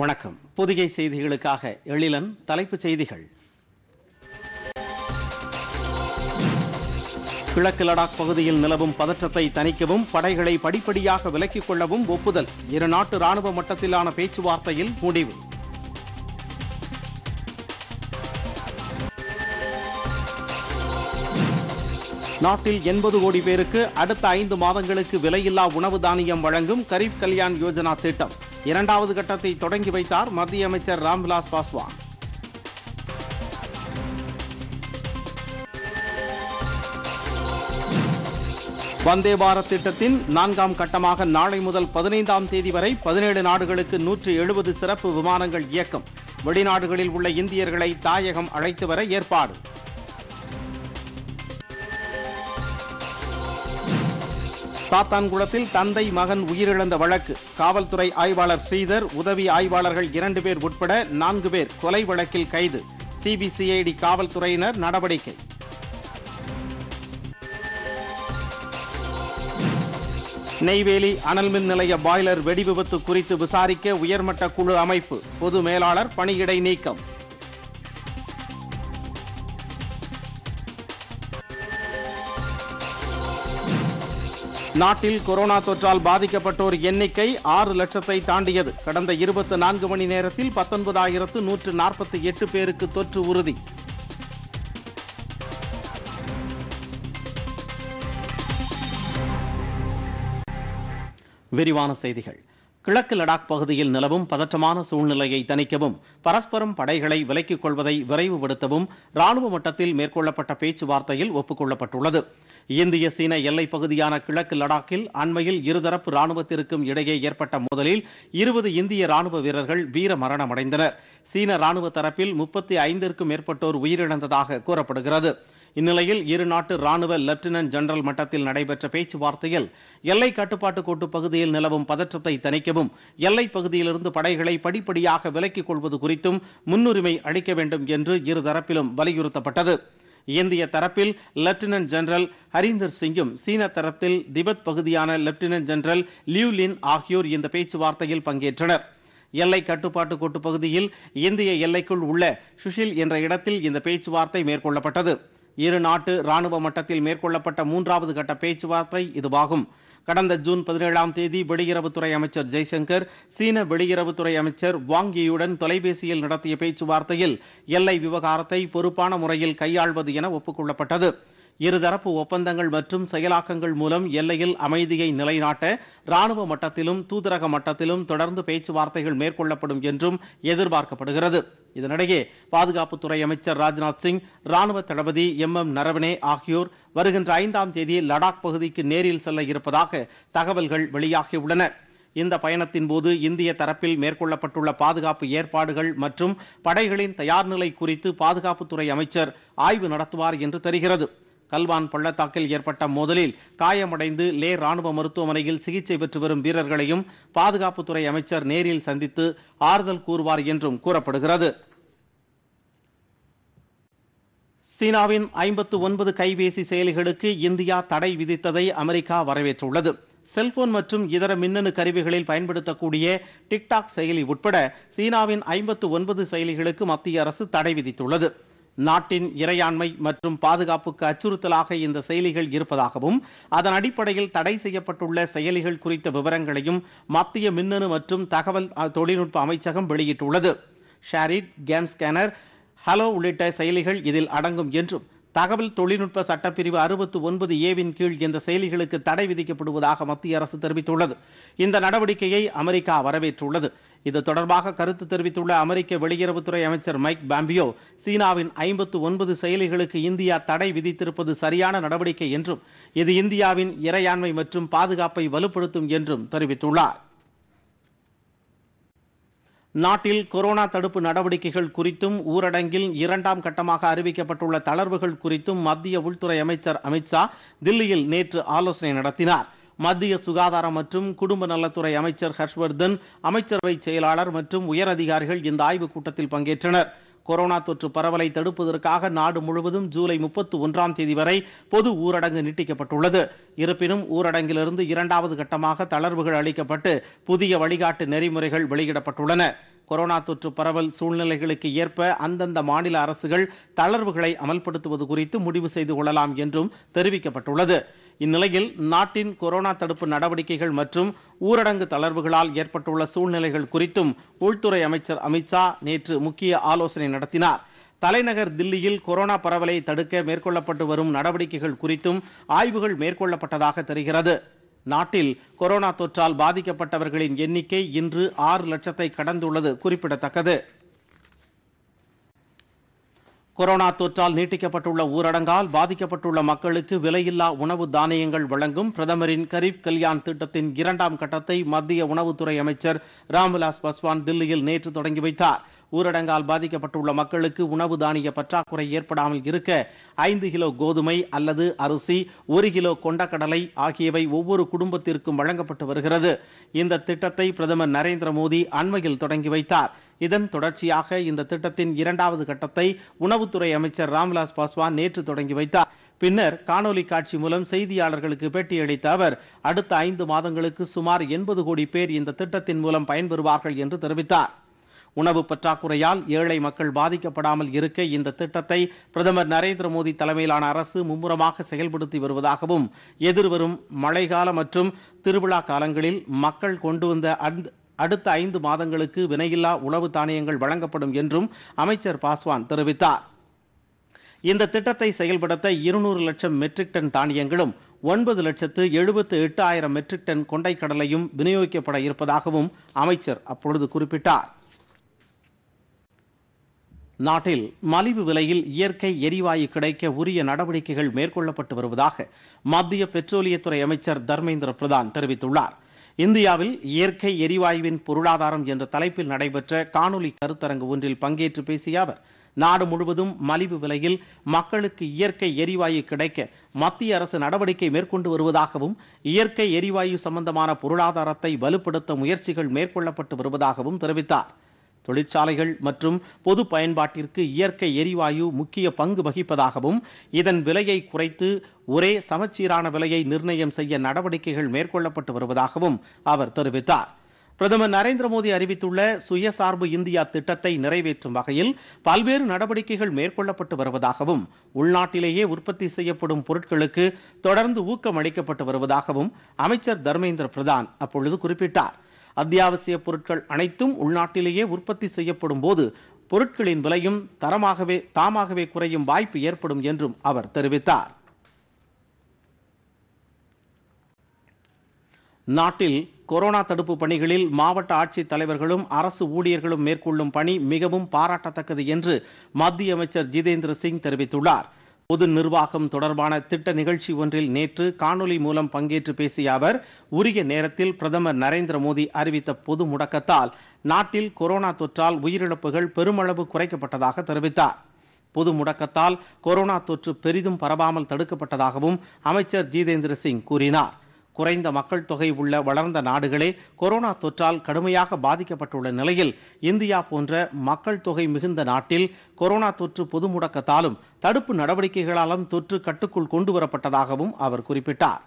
வணக்கம் பொதிகை செய்திகளுக்காக எழிலன் தலைப்புச் செய்திகள் கிழக்கு லடாக் பகுதியில் நிலவும் பதற்றத்தை தணிக்கவும் படைகளை படிப்படியாக விலக்கிக் கொள்ளவும் ஒப்புதல் இரு நாட்டு ராணுவ மட்டத்திலான பேச்சுவார்த்தையில் முடிவு நாட்டில் எண்பது கோடி பேருக்கு அடுத்த ஐந்து மாதங்களுக்கு விலையில்லா உணவு தானியம் வழங்கும் கரீப் கல்யாண் யோஜனா திட்டம் இரண்டாவது கட்டத்தை தொடங்கி வைத்தார் மத்திய அமைச்சர் ராம்விலாஸ் பாஸ்வான் வந்தே பாரத் திட்டத்தின் நான்காம் கட்டமாக நாளை முதல் பதினைந்தாம் தேதி வரை பதினேழு நாடுகளுக்கு நூற்று எழுபது சிறப்பு விமானங்கள் இயக்கம் வெளிநாடுகளில் உள்ள இந்தியர்களை தாயகம் அழைத்து வர ஏற்பாடு சாத்தான்குளத்தில் தந்தை மகன் உயிரிழந்த வழக்கு காவல்துறை ஆய்வாளர் ஸ்ரீதர் உதவி ஆய்வாளர்கள் இரண்டு பேர் உட்பட நான்கு பேர் கொலை வழக்கில் கைது சிபிசிஐடி காவல்துறையினர் நடவடிக்கை நெய்வேலி அனல்மின் நிலைய பாய்லர் வெடிவிபத்து குறித்து விசாரிக்க உயர்மட்ட குழு அமைப்பு பொது மேலாளர் பணியிடை நீக்கம் நாட்டில் கொரோனா தொற்றால் பாதிக்கப்பட்டோர் எண்ணிக்கை ஆறு லட்சத்தை தாண்டியது கடந்த இருபத்தி நான்கு மணி நேரத்தில் பத்தொன்பதாயிரத்து நூற்று நாற்பத்தி எட்டு பேருக்கு தொற்று உறுதி விரிவான செய்திகள் கிழக்கு லடாக் பகுதியில் நிலவும் பதற்றமான சூழ்நிலையை தணிக்கவும் பரஸ்பரம் படைகளை விலக்கிக் கொள்வதை விரைவுபடுத்தவும் ராணுவ மட்டத்தில் மேற்கொள்ளப்பட்ட பேச்சுவார்த்தையில் ஒப்புக்கொள்ளப்பட்டுள்ளது இந்திய சீன எல்லைப் பகுதியான கிழக்கு லடாக்கில் அண்மையில் இருதரப்பு ராணுவத்திற்கும் இடையே ஏற்பட்ட மோதலில் இருபது இந்திய ராணுவ வீரர்கள் வீர மரணமடைந்தனர் சீன ராணுவ தரப்பில் முப்பத்தி ஐந்திற்கும் மேற்பட்டோர் உயிரிழந்ததாக கூறப்படுகிறது இந்நிலையில் இரு நாட்டு ராணுவ லெப்டினன்ட் ஜெனரல் மட்டத்தில் நடைபெற்ற பேச்சுவார்த்தையில் எல்லை கட்டுப்பாட்டு கோட்டு பகுதியில் நிலவும் பதற்றத்தை தணிக்கவும் எல்லை பகுதியிலிருந்து படைகளை படிப்படியாக விலக்கிக் கொள்வது குறித்தும் முன்னுரிமை அளிக்க வேண்டும் என்று இருதரப்பிலும் வலியுறுத்தப்பட்டது இந்திய தரப்பில் லெப்டினன்ட் ஜெனரல் ஹரீந்தர் சிங்கும் சீன தரப்பில் திபெத் பகுதியான லெப்டினன்ட் ஜெனரல் லியூ லின் ஆகியோர் இந்த பேச்சுவார்த்தையில் பங்கேற்றனர் எல்லை கட்டுப்பாட்டு கோட்டு பகுதியில் இந்திய எல்லைக்குள் உள்ள சுஷில் என்ற இடத்தில் இந்த பேச்சுவார்த்தை மேற்கொள்ளப்பட்டது இரு நாட்டு இராணுவ மட்டத்தில் மேற்கொள்ளப்பட்ட மூன்றாவது கட்ட பேச்சுவார்த்தை இதுவாகும் கடந்த ஜூன் பதினேழாம் தேதி வெளியுறவுத்துறை அமைச்சர் ஜெய்சங்கர் சீன வெளியுறவுத்துறை அமைச்சர் வாங்கியுடன் தொலைபேசியில் நடத்திய பேச்சுவார்த்தையில் எல்லை விவகாரத்தை பொறுப்பான முறையில் கையாள்வது என ஒப்புக்கொள்ளப்பட்டது இருதரப்பு ஒப்பந்தங்கள் மற்றும் செயலாக்கங்கள் மூலம் எல்லையில் அமைதியை நிலைநாட்ட ராணுவ மட்டத்திலும் தூதரக மட்டத்திலும் தொடர்ந்து பேச்சுவார்த்தைகள் மேற்கொள்ளப்படும் என்றும் எதிர்பார்க்கப்படுகிறது இதனிடையே பாதுகாப்புத்துறை அமைச்சர் ராஜ்நாத் சிங் ராணுவ தளபதி எம் எம் நரவனே ஆகியோர் வருகின்ற ஐந்தாம் தேதி லடாக் பகுதிக்கு நேரில் செல்ல இருப்பதாக தகவல்கள் வெளியாகியுள்ளன இந்த பயணத்தின் போது இந்திய தரப்பில் மேற்கொள்ளப்பட்டுள்ள பாதுகாப்பு ஏற்பாடுகள் மற்றும் படைகளின் தயார்நிலை குறித்து பாதுகாப்புத்துறை அமைச்சர் ஆய்வு நடத்துவார் என்று தெரிகிறது கல்வான் பள்ளத்தாக்கில் ஏற்பட்ட மோதலில் காயமடைந்து லே ராணுவ மருத்துவமனையில் சிகிச்சை பெற்று வரும் வீரர்களையும் பாதுகாப்புத்துறை அமைச்சர் நேரில் சந்தித்து ஆறுதல் கூறுவார் என்றும் கூறப்படுகிறது சீனாவின் ஐம்பத்து ஒன்பது கைபேசி செயலிகளுக்கு இந்தியா தடை விதித்ததை அமெரிக்கா வரவேற்றுள்ளது செல்போன் மற்றும் இதர மின்னணு கருவிகளில் பயன்படுத்தக்கூடிய டிக்டாக் செயலி உட்பட சீனாவின் ஐம்பத்து ஒன்பது செயலிகளுக்கு மத்திய அரசு தடை விதித்துள்ளது நாட்டின் இறையாண்மை மற்றும் பாதுகாப்புக்கு அச்சுறுத்தலாக இந்த செயலிகள் இருப்பதாகவும் அதன் அடிப்படையில் தடை செய்யப்பட்டுள்ள செயலிகள் குறித்த விவரங்களையும் மத்திய மின்னணு மற்றும் தகவல் தொழில்நுட்ப அமைச்சகம் வெளியிட்டுள்ளது ஷாரிட் கேம் ஸ்கேனர் ஹலோ உள்ளிட்ட செயலிகள் இதில் அடங்கும் என்றும் தகவல் தொழில்நுட்ப சட்டப்பிரிவு அறுபத்து ஒன்பது ஏவின் கீழ் இந்த செயலிகளுக்கு தடை விதிக்கப்படுவதாக மத்திய அரசு தெரிவித்துள்ளது இந்த நடவடிக்கையை அமெரிக்கா வரவேற்றுள்ளது இது தொடர்பாக கருத்து தெரிவித்துள்ள அமெரிக்க வெளியுறவுத்துறை அமைச்சர் மைக் பாம்பியோ சீனாவின் ஐம்பத்து ஒன்பது செயலிகளுக்கு இந்தியா தடை விதித்திருப்பது சரியான நடவடிக்கை என்றும் இது இந்தியாவின் இறையாண்மை மற்றும் பாதுகாப்பை வலுப்படுத்தும் என்றும் தெரிவித்துள்ளார் நாட்டில் கொரோனா தடுப்பு நடவடிக்கைகள் குறித்தும் ஊரடங்கில் இரண்டாம் கட்டமாக அறிவிக்கப்பட்டுள்ள தளர்வுகள் குறித்தும் மத்திய உள்துறை அமைச்சர் அமித்ஷா தில்லியில் நேற்று ஆலோசனை நடத்தினார் மத்திய சுகாதாரம் மற்றும் குடும்ப நலத்துறை அமைச்சர் ஹர்ஷ்வர்தன் அமைச்சரவை செயலாளர் மற்றும் உயரதிகாரிகள் இந்த ஆய்வுக் கூட்டத்தில் பங்கேற்றனர் கொரோனா தொற்று பரவலை தடுப்பதற்காக நாடு முழுவதும் ஜூலை முப்பத்தி ஒன்றாம் தேதி வரை பொது ஊரடங்கு நீட்டிக்கப்பட்டுள்ளது இருப்பினும் ஊரடங்கிலிருந்து இரண்டாவது கட்டமாக தளர்வுகள் அளிக்கப்பட்டு புதிய வழிகாட்டு நெறிமுறைகள் வெளியிடப்பட்டுள்ளன கொரோனா தொற்று பரவல் சூழ்நிலைகளுக்கு ஏற்ப அந்தந்த மாநில அரசுகள் தளர்வுகளை அமல்படுத்துவது குறித்து முடிவு செய்து கொள்ளலாம் என்றும் தெரிவிக்கப்பட்டுள்ளது இந்நிலையில் நாட்டின் கொரோனா தடுப்பு நடவடிக்கைகள் மற்றும் ஊரடங்கு தளர்வுகளால் ஏற்பட்டுள்ள சூழ்நிலைகள் குறித்தும் உள்துறை அமைச்சர் அமித்ஷா நேற்று முக்கிய ஆலோசனை நடத்தினார் தலைநகர் தில்லியில் கொரோனா பரவலை தடுக்க மேற்கொள்ளப்பட்டு வரும் நடவடிக்கைகள் குறித்தும் ஆய்வுகள் மேற்கொள்ளப்பட்டதாக தெரிகிறது நாட்டில் கொரோனா தொற்றால் பாதிக்கப்பட்டவர்களின் எண்ணிக்கை இன்று ஆறு லட்சத்தை கடந்துள்ளது குறிப்பிடத்தக்கது கொரோனா தொற்றால் நீட்டிக்கப்பட்டுள்ள ஊரடங்கால் பாதிக்கப்பட்டுள்ள மக்களுக்கு விலையில்லா உணவு தானியங்கள் வழங்கும் பிரதமரின் கரீப் கல்யாண் திட்டத்தின் இரண்டாம் கட்டத்தை மத்திய உணவுத்துறை அமைச்சர் ராம்விலாஸ் பாஸ்வான் தில்லியில் நேற்று தொடங்கி வைத்தார் ஊரடங்கால் பாதிக்கப்பட்டுள்ள மக்களுக்கு உணவு தானிய பற்றாக்குறை ஏற்படாமல் இருக்க ஐந்து கிலோ கோதுமை அல்லது அரிசி ஒரு கிலோ கொண்டக்கடலை ஆகியவை ஒவ்வொரு குடும்பத்திற்கும் வழங்கப்பட்டு வருகிறது இந்த திட்டத்தை பிரதமர் நரேந்திர மோடி அண்மையில் தொடங்கி வைத்தார் இதன் தொடர்ச்சியாக இந்த திட்டத்தின் இரண்டாவது கட்டத்தை உணவுத்துறை அமைச்சர் ராம்விலாஸ் பாஸ்வான் நேற்று தொடங்கி வைத்தார் பின்னர் காணொலி காட்சி மூலம் செய்தியாளர்களுக்கு பேட்டியளித்த அவர் அடுத்த ஐந்து மாதங்களுக்கு சுமார் எண்பது கோடி பேர் இந்த திட்டத்தின் மூலம் பயன்பெறுவார்கள் என்று தெரிவித்தார் உணவு பற்றாக்குறையால் ஏழை மக்கள் பாதிக்கப்படாமல் இருக்க இந்த திட்டத்தை பிரதமர் நரேந்திர மோடி தலைமையிலான அரசு மும்முரமாக செயல்படுத்தி வருவதாகவும் எதிர்வரும் மழைக்கால மற்றும் திருவிழா காலங்களில் மக்கள் கொண்டு வந்த அடுத்த ஐந்து மாதங்களுக்கு வினையில்லா உணவு தானியங்கள் வழங்கப்படும் என்றும் அமைச்சர் பாஸ்வான் தெரிவித்தார் இந்த திட்டத்தை செயல்படுத்த இருநூறு லட்சம் மெட்ரிக் டன் தானியங்களும் ஒன்பது லட்சத்து எழுபத்து எட்டாயிரம் மெட்ரிக் டன் கொண்டைக்கடலையும் விநியோகிக்கப்பட இருப்பதாகவும் அமைச்சர் அப்பொழுது குறிப்பிட்டார் நாட்டில் மலிவு விலையில் இயற்கை எரிவாயு கிடைக்க உரிய நடவடிக்கைகள் மேற்கொள்ளப்பட்டு வருவதாக மத்திய பெட்ரோலியத்துறை அமைச்சர் தர்மேந்திர பிரதான் தெரிவித்துள்ளார் இந்தியாவில் இயற்கை எரிவாயுவின் பொருளாதாரம் என்ற தலைப்பில் நடைபெற்ற காணொலி கருத்தரங்கு ஒன்றில் பங்கேற்று பேசிய அவர் நாடு முழுவதும் மலிவு விலையில் மக்களுக்கு இயற்கை எரிவாயு கிடைக்க மத்திய அரசு நடவடிக்கை மேற்கொண்டு வருவதாகவும் இயற்கை எரிவாயு சம்பந்தமான பொருளாதாரத்தை வலுப்படுத்த முயற்சிகள் மேற்கொள்ளப்பட்டு வருவதாகவும் தெரிவித்தார் தொழிற்சாலைகள் மற்றும் பொது பயன்பாட்டிற்கு இயற்கை எரிவாயு முக்கிய பங்கு வகிப்பதாகவும் இதன் விலையை குறைத்து ஒரே சமச்சீரான விலையை நிர்ணயம் செய்ய நடவடிக்கைகள் மேற்கொள்ளப்பட்டு வருவதாகவும் அவர் தெரிவித்தார் பிரதமர் நரேந்திர மோடி அறிவித்துள்ள சுயசார்பு இந்தியா திட்டத்தை நிறைவேற்றும் வகையில் பல்வேறு நடவடிக்கைகள் மேற்கொள்ளப்பட்டு வருவதாகவும் உள்நாட்டிலேயே உற்பத்தி செய்யப்படும் பொருட்களுக்கு தொடர்ந்து ஊக்கம் அளிக்கப்பட்டு வருவதாகவும் அமைச்சர் தர்மேந்திர பிரதான் அப்பொழுது குறிப்பிட்டார் அத்தியாவசிய பொருட்கள் அனைத்தும் உள்நாட்டிலேயே உற்பத்தி செய்யப்படும் போது பொருட்களின் விலையும் தரமாகவே தாமாகவே குறையும் வாய்ப்பு ஏற்படும் என்றும் அவர் தெரிவித்தார் நாட்டில் கொரோனா தடுப்பு பணிகளில் மாவட்ட ஆட்சித் தலைவர்களும் அரசு ஊழியர்களும் மேற்கொள்ளும் பணி மிகவும் பாராட்டத்தக்கது என்று மத்திய அமைச்சர் ஜிதேந்திர சிங் தெரிவித்துள்ளார் பொது நிர்வாகம் தொடர்பான திட்ட நிகழ்ச்சி ஒன்றில் நேற்று காணொலி மூலம் பங்கேற்று பேசிய அவர் உரிய நேரத்தில் பிரதமர் நரேந்திர மோடி அறிவித்த பொது முடக்கத்தால் நாட்டில் கொரோனா தொற்றால் உயிரிழப்புகள் பெருமளவு குறைக்கப்பட்டதாக தெரிவித்தார் பொது முடக்கத்தால் கொரோனா தொற்று பெரிதும் பரவாமல் தடுக்கப்பட்டதாகவும் அமைச்சர் ஜிதேந்திர சிங் கூறினார் குறைந்த மக்கள் தொகை உள்ள வளர்ந்த நாடுகளே கொரோனா தொற்றால் கடுமையாக பாதிக்கப்பட்டுள்ள நிலையில் இந்தியா போன்ற மக்கள் தொகை மிகுந்த நாட்டில் கொரோனா தொற்று பொது முடக்கத்தாலும் தடுப்பு நடவடிக்கைகளாலும் தொற்று கட்டுக்குள் கொண்டு வரப்பட்டதாகவும் அவர் குறிப்பிட்டார்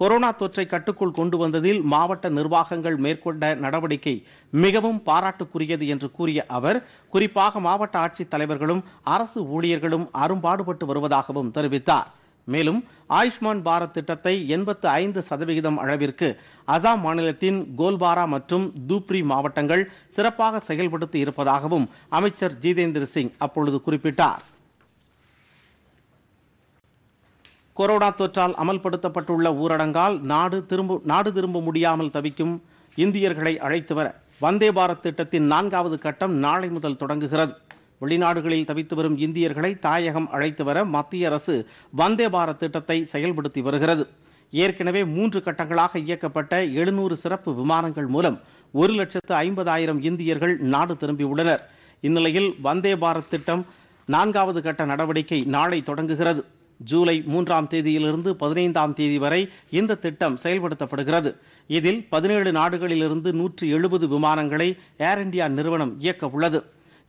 கொரோனா தொற்றை கட்டுக்குள் கொண்டு வந்ததில் மாவட்ட நிர்வாகங்கள் மேற்கொண்ட நடவடிக்கை மிகவும் பாராட்டுக்குரியது என்று கூறிய அவர் குறிப்பாக மாவட்ட ஆட்சித் தலைவர்களும் அரசு ஊழியர்களும் அரும்பாடுபட்டு வருவதாகவும் தெரிவித்தார் மேலும் ஆயுஷ்மான் பாரத் திட்டத்தை எண்பத்து ஐந்து சதவிகிதம் அளவிற்கு அசாம் மாநிலத்தின் கோல்பாரா மற்றும் தூப்ரி மாவட்டங்கள் சிறப்பாக செயல்படுத்தி இருப்பதாகவும் அமைச்சர் ஜிதேந்திர சிங் அப்பொழுது குறிப்பிட்டார் கொரோனா தொற்றால் அமல்படுத்தப்பட்டுள்ள ஊரடங்கால் நாடு திரும்ப நாடு திரும்ப முடியாமல் தவிக்கும் இந்தியர்களை அழைத்து வர வந்தே பாரத் திட்டத்தின் நான்காவது கட்டம் நாளை முதல் தொடங்குகிறது வெளிநாடுகளில் தவித்து வரும் இந்தியர்களை தாயகம் அழைத்து வர மத்திய அரசு வந்தே பாரத் திட்டத்தை செயல்படுத்தி வருகிறது ஏற்கனவே மூன்று கட்டங்களாக இயக்கப்பட்ட எழுநூறு சிறப்பு விமானங்கள் மூலம் ஒரு லட்சத்து ஐம்பதாயிரம் இந்தியர்கள் நாடு திரும்பியுள்ளனர் இந்நிலையில் வந்தே பாரத் திட்டம் நான்காவது கட்ட நடவடிக்கை நாளை தொடங்குகிறது ஜூலை மூன்றாம் தேதியிலிருந்து பதினைந்தாம் தேதி வரை இந்த திட்டம் செயல்படுத்தப்படுகிறது இதில் பதினேழு நாடுகளிலிருந்து நூற்றி எழுபது விமானங்களை ஏர் இந்தியா நிறுவனம் இயக்க உள்ளது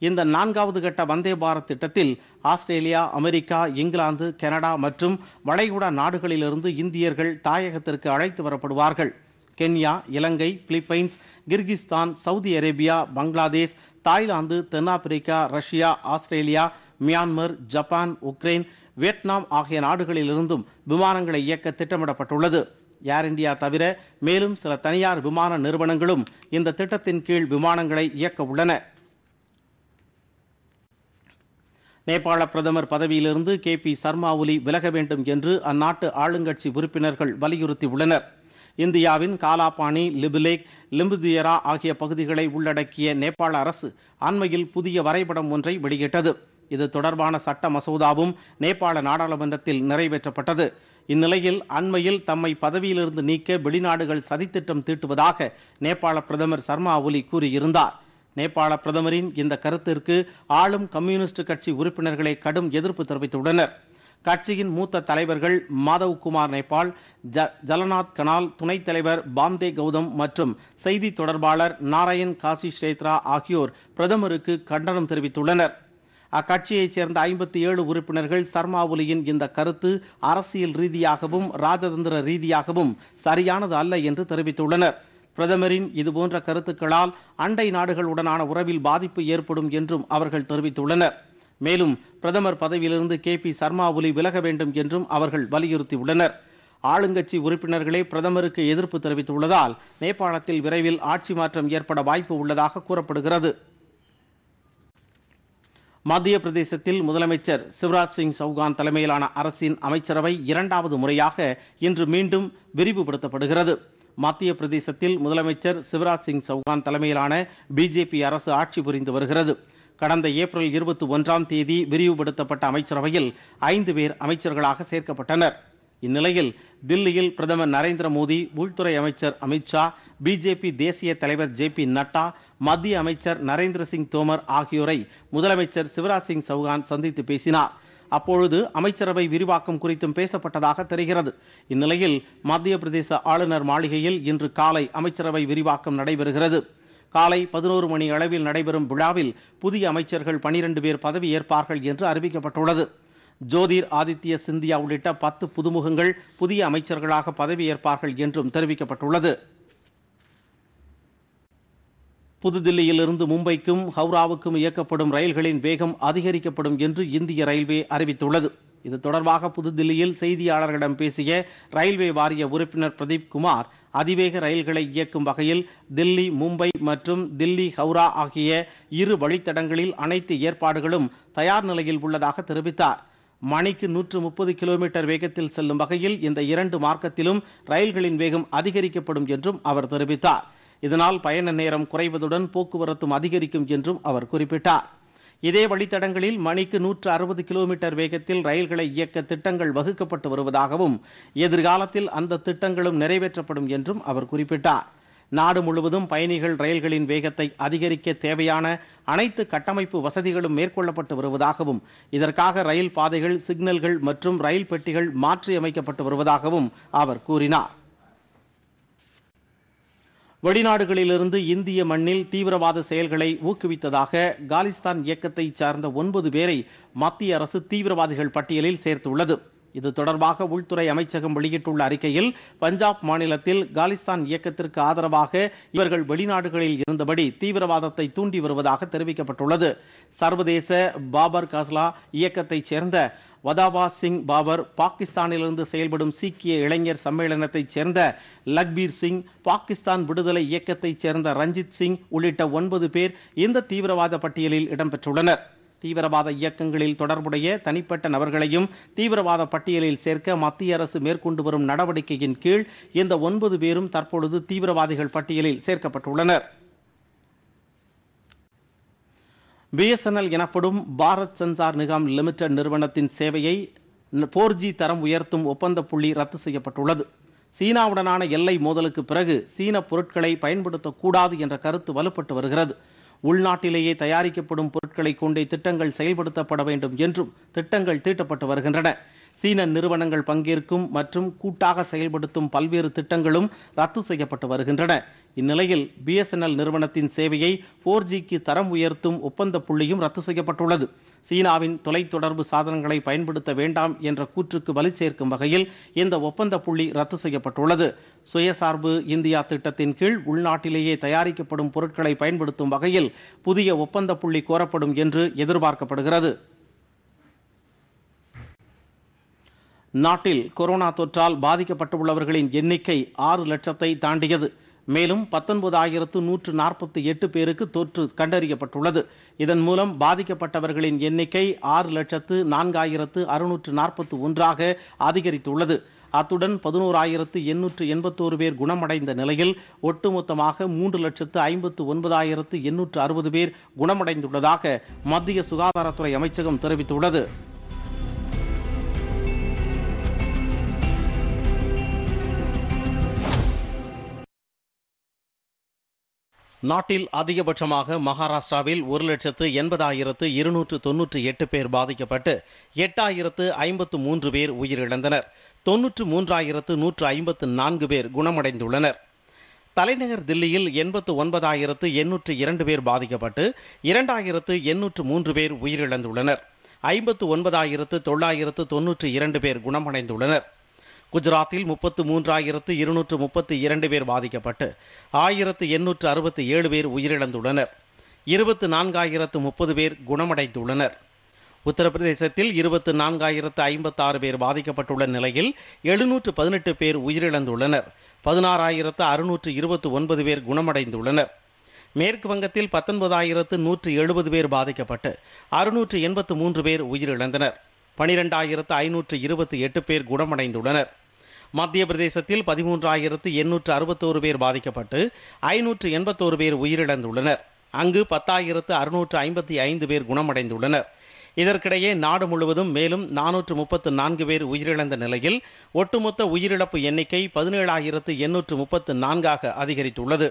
இந்த நான்காவது கட்ட வந்தே பாரத் திட்டத்தில் ஆஸ்திரேலியா அமெரிக்கா இங்கிலாந்து கனடா மற்றும் வளைகுடா நாடுகளிலிருந்து இந்தியர்கள் தாயகத்திற்கு அழைத்து வரப்படுவார்கள் Kenya Ilankai Philippines Kyrgyzstan Saudi Arabia Bangladesh Thailand தென்னாப்பிரிக்கா Russia Australia Myanmar Japan Ukraine Vietnam ஆகிய நாடுகளிலிருந்தும் விமானங்களை இயக்க திட்டமிடப்பட்டுள்ளது ஏர் இந்தியா தவிர மேலும் சில தனியார் விமான நிறுவனங்களும் இந்த திட்டத்தின் கீழ் விமானங்களை இயக்க உள்ளன நேபாள பிரதமர் பதவியிலிருந்து கே பி சர்மா ஒலி விலக வேண்டும் என்று அந்நாட்டு ஆளுங்கட்சி உறுப்பினர்கள் வலியுறுத்தியுள்ளனர் இந்தியாவின் காலாபாணி லிபிலேக் லிம்புதியரா ஆகிய பகுதிகளை உள்ளடக்கிய நேபாள அரசு அண்மையில் புதிய வரைபடம் ஒன்றை வெளியிட்டது இது தொடர்பான சட்ட மசோதாவும் நேபாள நாடாளுமன்றத்தில் நிறைவேற்றப்பட்டது இந்நிலையில் அண்மையில் தம்மை பதவியிலிருந்து நீக்க வெளிநாடுகள் சதித்திட்டம் தீட்டுவதாக நேபாள பிரதமர் சர்மா ஒலி கூறியிருந்தார் நேபாள பிரதமரின் இந்த கருத்திற்கு ஆளும் கம்யூனிஸ்ட் கட்சி உறுப்பினர்களே கடும் எதிர்ப்பு தெரிவித்துள்ளனர் கட்சியின் மூத்த தலைவர்கள் மாதவ் குமார் நேபாள் ஜ ஜலநாத் கனால் துணைத் தலைவர் பாம்தே கௌதம் மற்றும் செய்தி தொடர்பாளர் நாராயண் காசி ஸ்ரேத்ரா ஆகியோர் பிரதமருக்கு கண்டனம் தெரிவித்துள்ளனர் அக்கட்சியைச் சேர்ந்த ஐம்பத்தி ஏழு உறுப்பினர்கள் சர்மா ஒலியின் இந்த கருத்து அரசியல் ரீதியாகவும் ராஜதந்திர ரீதியாகவும் சரியானது அல்ல என்று தெரிவித்துள்ளனர் பிரதமரின் இதுபோன்ற கருத்துக்களால் அண்டை நாடுகளுடனான உறவில் பாதிப்பு ஏற்படும் என்றும் அவர்கள் தெரிவித்துள்ளனர் மேலும் பிரதமர் பதவியிலிருந்து கே பி சர்மா ஒலி விலக வேண்டும் என்றும் அவர்கள் வலியுறுத்தியுள்ளனர் ஆளுங்கட்சி உறுப்பினர்களே பிரதமருக்கு எதிர்ப்பு தெரிவித்துள்ளதால் நேபாளத்தில் விரைவில் ஆட்சி மாற்றம் ஏற்பட வாய்ப்பு உள்ளதாக கூறப்படுகிறது மத்திய பிரதேசத்தில் முதலமைச்சர் சிவராஜ் சிங் சௌகான் தலைமையிலான அரசின் அமைச்சரவை இரண்டாவது முறையாக இன்று மீண்டும் விரிவுபடுத்தப்படுகிறது மத்திய பிரதேசத்தில் முதலமைச்சர் சிவராஜ் சிங் சௌகான் தலைமையிலான பிஜேபி அரசு ஆட்சி புரிந்து வருகிறது கடந்த ஏப்ரல் இருபத்தி ஒன்றாம் தேதி விரிவுபடுத்தப்பட்ட அமைச்சரவையில் ஐந்து பேர் அமைச்சர்களாக சேர்க்கப்பட்டனர் இந்நிலையில் தில்லியில் பிரதமர் நரேந்திர மோடி உள்துறை அமைச்சர் அமித்ஷா பிஜேபி தேசிய தலைவர் ஜே பி நட்டா மத்திய அமைச்சர் நரேந்திர சிங் தோமர் ஆகியோரை முதலமைச்சர் சிவராஜ் சிங் சௌகான் சந்தித்து பேசினார் அப்பொழுது அமைச்சரவை விரிவாக்கம் குறித்தும் பேசப்பட்டதாக தெரிகிறது இந்நிலையில் மத்திய பிரதேச ஆளுநர் மாளிகையில் இன்று காலை அமைச்சரவை விரிவாக்கம் நடைபெறுகிறது காலை பதினோரு மணி அளவில் நடைபெறும் விழாவில் புதிய அமைச்சர்கள் பனிரெண்டு பேர் பதவி ஏற்பார்கள் என்று அறிவிக்கப்பட்டுள்ளது ஜோதிர் ஆதித்ய சிந்தியா உள்ளிட்ட பத்து புதுமுகங்கள் புதிய அமைச்சர்களாக பதவியேற்பார்கள் என்றும் தெரிவிக்கப்பட்டுள்ளது புதுதில்லியிலிருந்து மும்பைக்கும் ஹவுராவுக்கும் இயக்கப்படும் ரயில்களின் வேகம் அதிகரிக்கப்படும் என்று இந்திய ரயில்வே அறிவித்துள்ளது இது தொடர்பாக புதுதில்லியில் செய்தியாளர்களிடம் பேசிய ரயில்வே வாரிய உறுப்பினர் பிரதீப் குமார் அதிவேக ரயில்களை இயக்கும் வகையில் தில்லி மும்பை மற்றும் தில்லி ஹவுரா ஆகிய இரு வழித்தடங்களில் அனைத்து ஏற்பாடுகளும் தயார் நிலையில் உள்ளதாக தெரிவித்தார் மணிக்கு நூற்று முப்பது கிலோமீட்டர் வேகத்தில் செல்லும் வகையில் இந்த இரண்டு மார்க்கத்திலும் ரயில்களின் வேகம் அதிகரிக்கப்படும் என்றும் அவர் தெரிவித்தார் இதனால் பயண நேரம் குறைவதுடன் போக்குவரத்தும் அதிகரிக்கும் என்றும் அவர் குறிப்பிட்டார் இதே வழித்தடங்களில் மணிக்கு நூற்று அறுபது கிலோமீட்டர் வேகத்தில் ரயில்களை இயக்க திட்டங்கள் வகுக்கப்பட்டு வருவதாகவும் எதிர்காலத்தில் அந்த திட்டங்களும் நிறைவேற்றப்படும் என்றும் அவர் குறிப்பிட்டார் நாடு முழுவதும் பயணிகள் ரயில்களின் வேகத்தை அதிகரிக்க தேவையான அனைத்து கட்டமைப்பு வசதிகளும் மேற்கொள்ளப்பட்டு வருவதாகவும் இதற்காக ரயில் பாதைகள் சிக்னல்கள் மற்றும் ரயில் பெட்டிகள் மாற்றியமைக்கப்பட்டு வருவதாகவும் அவர் கூறினார் வெளிநாடுகளிலிருந்து இந்திய மண்ணில் தீவிரவாத செயல்களை ஊக்குவித்ததாக காலிஸ்தான் இயக்கத்தை சார்ந்த ஒன்பது பேரை மத்திய அரசு தீவிரவாதிகள் பட்டியலில் சேர்த்துள்ளது இது தொடர்பாக உள்துறை அமைச்சகம் வெளியிட்டுள்ள அறிக்கையில் பஞ்சாப் மாநிலத்தில் காலிஸ்தான் இயக்கத்திற்கு ஆதரவாக இவர்கள் வெளிநாடுகளில் இருந்தபடி தீவிரவாதத்தை தூண்டி வருவதாக தெரிவிக்கப்பட்டுள்ளது சர்வதேச பாபர் காஸ்லா இயக்கத்தைச் சேர்ந்த வதாபா சிங் பாபர் பாகிஸ்தானிலிருந்து செயல்படும் சீக்கிய இளைஞர் சம்மேளனத்தைச் சேர்ந்த லக்பீர் சிங் பாகிஸ்தான் விடுதலை இயக்கத்தைச் சேர்ந்த ரஞ்சித் சிங் உள்ளிட்ட ஒன்பது பேர் இந்த தீவிரவாத பட்டியலில் இடம்பெற்றுள்ளனர் தீவிரவாத இயக்கங்களில் தொடர்புடைய தனிப்பட்ட நபர்களையும் தீவிரவாத பட்டியலில் சேர்க்க மத்திய அரசு மேற்கொண்டு வரும் நடவடிக்கையின் கீழ் இந்த ஒன்பது பேரும் தற்பொழுது தீவிரவாதிகள் பட்டியலில் சேர்க்கப்பட்டுள்ளனர் பிஎஸ்என்எல் எனப்படும் பாரத் சென்சார் நிகாம் லிமிடெட் நிறுவனத்தின் சேவையை போர் ஜி தரம் உயர்த்தும் ஒப்பந்த புள்ளி ரத்து செய்யப்பட்டுள்ளது சீனாவுடனான எல்லை மோதலுக்கு பிறகு சீன பொருட்களை பயன்படுத்தக்கூடாது என்ற கருத்து வலுப்பட்டு வருகிறது உள்நாட்டிலேயே தயாரிக்கப்படும் பொருட்களை கொண்டே திட்டங்கள் செயல்படுத்தப்பட வேண்டும் என்றும் திட்டங்கள் தீட்டப்பட்டு வருகின்றன சீன நிறுவனங்கள் பங்கேற்கும் மற்றும் கூட்டாக செயல்படுத்தும் பல்வேறு திட்டங்களும் ரத்து செய்யப்பட்டு வருகின்றன இந்நிலையில் பிஎஸ்என்எல் நிறுவனத்தின் சேவையை ஃபோர் ஜிக்கு தரம் உயர்த்தும் ஒப்பந்த புள்ளியும் ரத்து செய்யப்பட்டுள்ளது சீனாவின் தொலைத்தொடர்பு சாதனங்களை பயன்படுத்த வேண்டாம் என்ற கூற்றுக்கு வலு சேர்க்கும் வகையில் இந்த ஒப்பந்த புள்ளி ரத்து செய்யப்பட்டுள்ளது சுயசார்பு இந்தியா திட்டத்தின் கீழ் உள்நாட்டிலேயே தயாரிக்கப்படும் பொருட்களை பயன்படுத்தும் வகையில் புதிய ஒப்பந்த புள்ளி கோரப்படும் என்று எதிர்பார்க்கப்படுகிறது நாட்டில் கொரோனா தொற்றால் பாதிக்கப்பட்டுள்ளவர்களின் எண்ணிக்கை ஆறு லட்சத்தை தாண்டியது மேலும் பத்தொன்பது ஆயிரத்து நூற்று நாற்பத்தி எட்டு பேருக்கு தொற்று கண்டறியப்பட்டுள்ளது இதன் மூலம் பாதிக்கப்பட்டவர்களின் எண்ணிக்கை ஆறு லட்சத்து நான்காயிரத்து அறுநூற்று நாற்பத்தி ஒன்றாக அதிகரித்துள்ளது அத்துடன் பதினோராயிரத்து எண்ணூற்று எண்பத்தோரு பேர் குணமடைந்த நிலையில் ஒட்டுமொத்தமாக மூன்று லட்சத்து ஐம்பத்து ஒன்பதாயிரத்து எண்ணூற்று அறுபது பேர் குணமடைந்துள்ளதாக மத்திய சுகாதாரத்துறை அமைச்சகம் தெரிவித்துள்ளது நாட்டில் அதிகபட்சமாக மகாராஷ்டிராவில் ஒரு லட்சத்து எண்பதாயிரத்து இருநூற்று தொன்னூற்றி எட்டு பேர் பாதிக்கப்பட்டு எட்டாயிரத்து ஐம்பத்து மூன்று பேர் உயிரிழந்தனர் தொன்னூற்று மூன்றாயிரத்து நூற்று ஐம்பத்து நான்கு பேர் குணமடைந்துள்ளனர் தலைநகர் தில்லியில் எண்பத்து ஒன்பதாயிரத்து எண்ணூற்று இரண்டு பேர் பாதிக்கப்பட்டு இரண்டாயிரத்து எண்ணூற்று மூன்று பேர் உயிரிழந்துள்ளனர் ஐம்பத்து ஒன்பதாயிரத்து தொள்ளாயிரத்து தொன்னூற்று இரண்டு பேர் குணமடைந்துள்ளனர் குஜராத்தில் முப்பத்து மூன்றாயிரத்து இருநூற்று முப்பத்து இரண்டு பேர் பாதிக்கப்பட்டு ஆயிரத்து எண்ணூற்று அறுபத்தி ஏழு பேர் உயிரிழந்துள்ளனர் இருபத்து நான்காயிரத்து முப்பது பேர் குணமடைந்துள்ளனர் உத்தரப்பிரதேசத்தில் இருபத்து நான்காயிரத்து ஐம்பத்தாறு பேர் பாதிக்கப்பட்டுள்ள நிலையில் எழுநூற்று பதினெட்டு பேர் உயிரிழந்துள்ளனர் பதினாறாயிரத்து அறுநூற்று இருபத்து ஒன்பது பேர் குணமடைந்துள்ளனர் மேற்கு வங்கத்தில் பத்தொன்பதாயிரத்து நூற்று எழுபது பேர் பாதிக்கப்பட்டு அறுநூற்று எண்பத்து மூன்று பேர் உயிரிழந்தனர் பனிரெண்டாயிரத்து ஐநூற்று இருபத்தி எட்டு பேர் குணமடைந்துள்ளனர் மத்திய பிரதேசத்தில் பதிமூன்றாயிரத்து எண்ணூற்று அறுபத்தோரு பேர் பாதிக்கப்பட்டு ஐநூற்று எண்பத்தோரு பேர் உயிரிழந்துள்ளனர் அங்கு பத்தாயிரத்து அறுநூற்று ஐம்பத்தி ஐந்து பேர் குணமடைந்துள்ளனர் இதற்கிடையே நாடு முழுவதும் மேலும் நானூற்று முப்பத்து நான்கு பேர் உயிரிழந்த நிலையில் ஒட்டுமொத்த உயிரிழப்பு எண்ணிக்கை பதினேழாயிரத்து எண்ணூற்று முப்பத்து நான்காக அதிகரித்துள்ளது